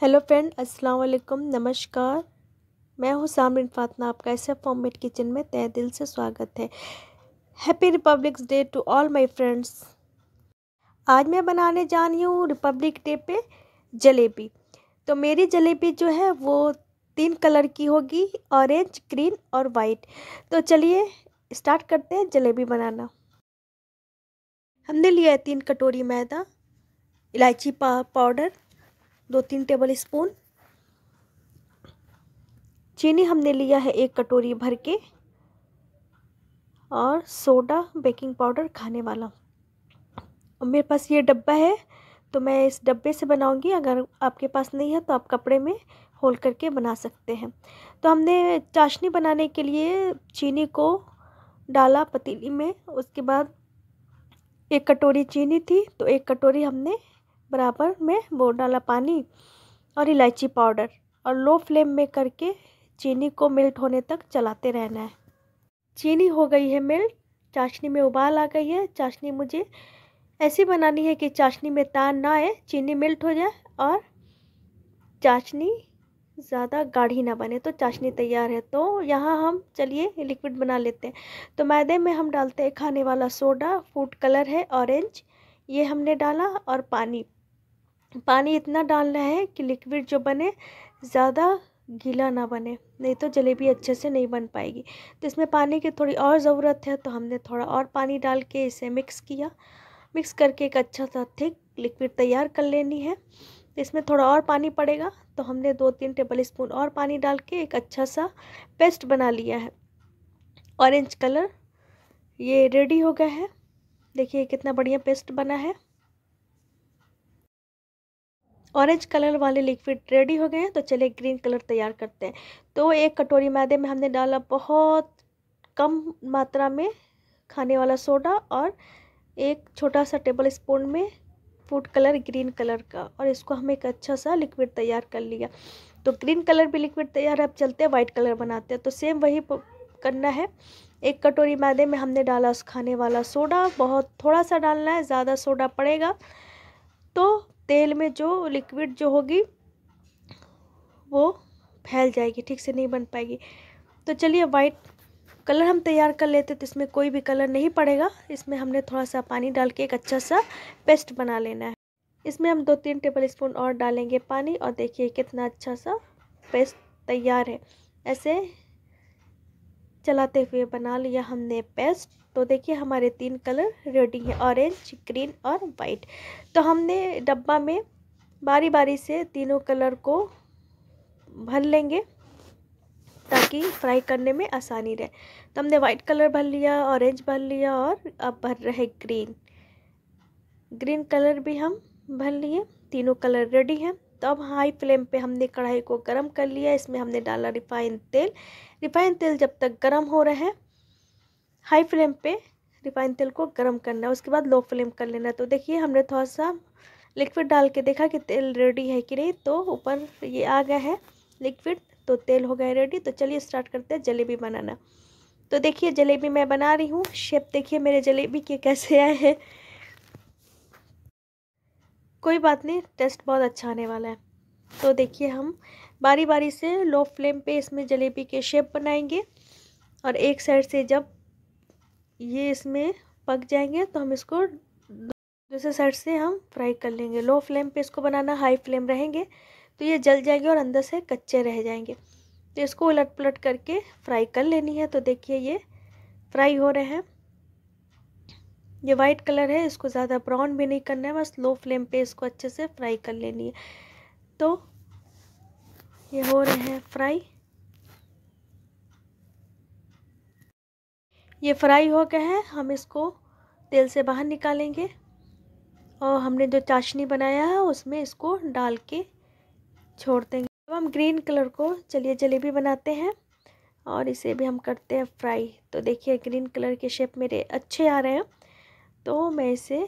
hello friend अस्सलाम वालेकुम नमस्कार मैं हूँ सामरिन फातना आपका ऐसे फॉर्मेट किचन में तय दिल से स्वागत है happy Republic Day to all my friends आज मैं बनाने जा रही हूँ रिपब्लिक डे पे जलेबी तो मेरी जलेबी जो है वो तीन कलर की होगी ऑरेंज ग्रीन और वाइट तो चलिए स्टार्ट करते हैं जलेबी बनाना हमने लिया है तीन कटोरी मैदा इलायची पाउडर दो तीन टेबल स्पून चीनी हमने लिया है एक कटोरी भर के और सोडा बेकिंग पाउडर खाने वाला और मेरे पास ये डब्बा है तो मैं इस डब्बे से बनाऊंगी अगर आपके पास नहीं है तो आप कपड़े में होल करके बना सकते हैं तो हमने चाशनी बनाने के लिए चीनी को डाला पतीली में उसके बाद एक कटोरी चीनी थी तो एक कटोरी हमने बराबर में वो डाला पानी और इलायची पाउडर और लो फ्लेम में करके चीनी को मेल्ट होने तक चलाते रहना है चीनी हो गई है मेल्ट चाशनी में उबाल आ गई है चाशनी मुझे ऐसी बनानी है कि चाशनी में तान ना आए चीनी मेल्ट हो जाए और चाशनी ज़्यादा गाढ़ी ना बने तो चाशनी तैयार है तो यहाँ हम चलिए लिक्विड बना लेते हैं तो मैदे में हम डालते हैं खाने वाला सोडा फूड कलर है ऑरेंज ये हमने डाला और पानी पानी इतना डालना है कि लिक्विड जो बने ज़्यादा गीला ना बने नहीं तो जलेबी अच्छे से नहीं बन पाएगी तो इसमें पानी की थोड़ी और ज़रूरत है तो हमने थोड़ा और पानी डाल के इसे मिक्स किया मिक्स करके एक अच्छा सा थिक लिक्विड तैयार कर लेनी है इसमें थोड़ा और पानी पड़ेगा तो हमने दो तीन टेबल स्पून और पानी डाल के एक अच्छा सा पेस्ट बना लिया है ऑरेंज कलर ये रेडी हो गया है देखिए कितना बढ़िया पेस्ट बना है ऑरेंज कलर वाले लिक्विड रेडी हो गए हैं तो चलिए ग्रीन कलर तैयार करते हैं तो एक कटोरी मैदे में हमने डाला बहुत कम मात्रा में खाने वाला सोडा और एक छोटा सा टेबल स्पून में फूड कलर ग्रीन कलर का और इसको हम एक अच्छा सा लिक्विड तैयार कर लिया तो ग्रीन कलर भी लिक्विड तैयार है अब चलते हैं वाइट कलर बनाते हैं तो सेम वही करना है एक कटोरी मैदे में हमने डाला उस खाने वाला सोडा बहुत थोड़ा सा डालना है ज़्यादा सोडा पड़ेगा तो तेल में जो लिक्विड जो होगी वो फैल जाएगी ठीक से नहीं बन पाएगी तो चलिए वाइट कलर हम तैयार कर लेते तो इसमें कोई भी कलर नहीं पड़ेगा इसमें हमने थोड़ा सा पानी डाल के एक अच्छा सा पेस्ट बना लेना है इसमें हम दो तीन टेबल स्पून और डालेंगे पानी और देखिए कितना अच्छा सा पेस्ट तैयार है ऐसे चलाते हुए बना लिया हमने पेस्ट तो देखिए हमारे तीन कलर रेडी हैं ऑरेंज ग्रीन और वाइट तो हमने डब्बा में बारी बारी से तीनों कलर को भर लेंगे ताकि फ्राई करने में आसानी रहे तो हमने वाइट कलर भर लिया ऑरेंज भर लिया और अब भर रहे ग्रीन ग्रीन कलर भी हम भर लिए तीनों कलर रेडी हैं तो अब हाई फ्लेम पे हमने कढ़ाई को गर्म कर लिया इसमें हमने डाला रिफाइन तेल रिफाइन तेल जब तक गर्म हो रहा है हाई फ्लेम पे रिफाइन तेल को गर्म करना है उसके बाद लो फ्लेम कर लेना तो देखिए हमने थोड़ा सा लिक्विड डाल के देखा कि तेल रेडी है कि नहीं तो ऊपर ये आ गया है लिक्विड तो तेल हो गया रेडी तो चलिए स्टार्ट करते हैं जलेबी बनाना तो देखिए जलेबी मैं बना रही हूँ शेप देखिए मेरे जलेबी के कैसे आए हैं कोई बात नहीं टेस्ट बहुत अच्छा आने वाला है तो देखिए हम बारी बारी से लो फ्लेम पे इसमें जलेबी के शेप बनाएंगे और एक साइड से जब ये इसमें पक जाएंगे तो हम इसको दूसरे साइड से हम फ्राई कर लेंगे लो फ्लेम पे इसको बनाना हाई फ्लेम रहेंगे तो ये जल जाएंगे और अंदर से कच्चे रह जाएंगे तो इसको उलट पुलट करके फ्राई कर लेनी है तो देखिए ये फ्राई हो रहे हैं ये वाइट कलर है इसको ज़्यादा ब्राउन भी नहीं करना है बस लो फ्लेम पे इसको अच्छे से फ्राई कर लेनी है तो ये हो रहे हैं फ्राई ये फ्राई हो गए हैं हम इसको तेल से बाहर निकालेंगे और हमने जो चाशनी बनाया है उसमें इसको डाल के छोड़ देंगे अब हम ग्रीन कलर को चलिए जलेबी बनाते हैं और इसे भी हम करते हैं फ्राई तो देखिए ग्रीन कलर के शेप मेरे अच्छे आ रहे हैं तो मैं इसे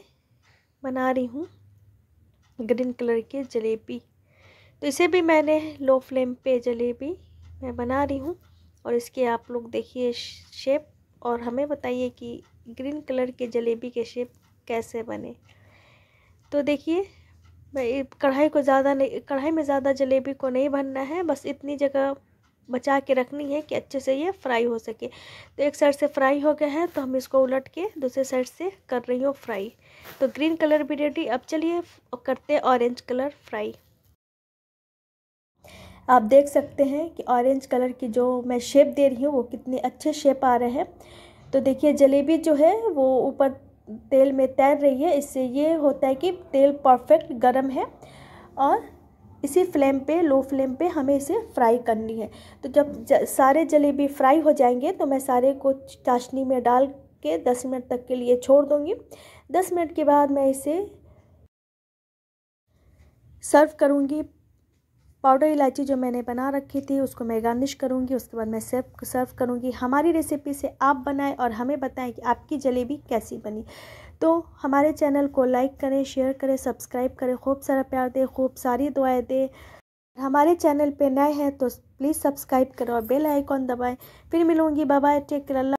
बना रही हूँ ग्रीन कलर के जलेबी तो इसे भी मैंने लो फ्लेम पे जलेबी मैं बना रही हूँ और इसके आप लोग देखिए शेप और हमें बताइए कि ग्रीन कलर के जलेबी के शेप कैसे बने तो देखिए मैं कढ़ाई को ज़्यादा नहीं कढ़ाई में ज़्यादा जलेबी को नहीं भरना है बस इतनी जगह बचा के रखनी है कि अच्छे से ये फ्राई हो सके तो एक साइड से फ्राई हो गया है तो हम इसको उलट के दूसरे साइड से कर रही हूँ फ्राई तो ग्रीन कलर भी रेडी अब चलिए करते हैं ऑरेंज कलर फ्राई आप देख सकते हैं कि ऑरेंज कलर की जो मैं शेप दे रही हूँ वो कितने अच्छे शेप आ रहे हैं तो देखिए जलेबी जो है वो ऊपर तेल में तैर रही है इससे ये होता है कि तेल परफेक्ट गर्म है और इसी फ्लेम पे लो फ्लेम पे हमें इसे फ्राई करनी है तो जब ज, सारे जलेबी फ्राई हो जाएंगे तो मैं सारे को चाशनी में डाल के दस मिनट तक के लिए छोड़ दूँगी दस मिनट के बाद मैं इसे सर्व करूँगी पाउडर इलायची जो मैंने बना रखी थी उसको मैं गार्निश करूँगी उसके बाद मैं सर्व सर्व करूँगी हमारी रेसिपी से आप बनाएं और हमें बताएं कि आपकी जलेबी कैसी बनी तो हमारे चैनल को लाइक करें शेयर करें सब्सक्राइब करें खूब सारा प्यार दें खूब सारी दुआएं दें हमारे चैनल पे नए हैं तो प्लीज़ सब्सक्राइब करें और बेल आइकॉन दबाएं फिर मिलूंगी बाय टेक कर अल्लाह